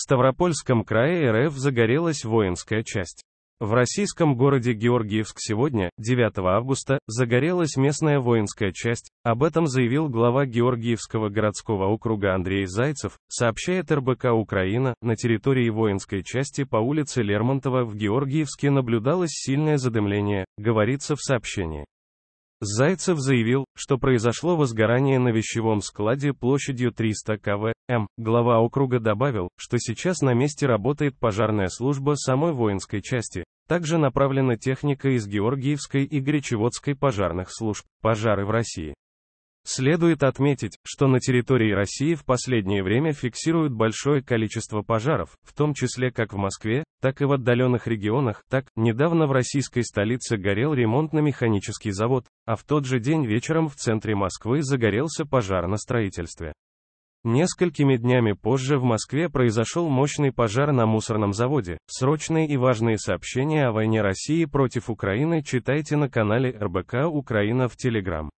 В Ставропольском крае РФ загорелась воинская часть. В российском городе Георгиевск сегодня, 9 августа, загорелась местная воинская часть, об этом заявил глава Георгиевского городского округа Андрей Зайцев, сообщает РБК «Украина», на территории воинской части по улице Лермонтова в Георгиевске наблюдалось сильное задымление, говорится в сообщении. Зайцев заявил, что произошло возгорание на вещевом складе площадью 300 кв. м. Глава округа добавил, что сейчас на месте работает пожарная служба самой воинской части. Также направлена техника из Георгиевской и Гречеводской пожарных служб. Пожары в России. Следует отметить, что на территории России в последнее время фиксируют большое количество пожаров, в том числе как в Москве, так и в отдаленных регионах, так, недавно в российской столице горел ремонтно-механический завод, а в тот же день вечером в центре Москвы загорелся пожар на строительстве. Несколькими днями позже в Москве произошел мощный пожар на мусорном заводе. Срочные и важные сообщения о войне России против Украины читайте на канале РБК Украина в Телеграм.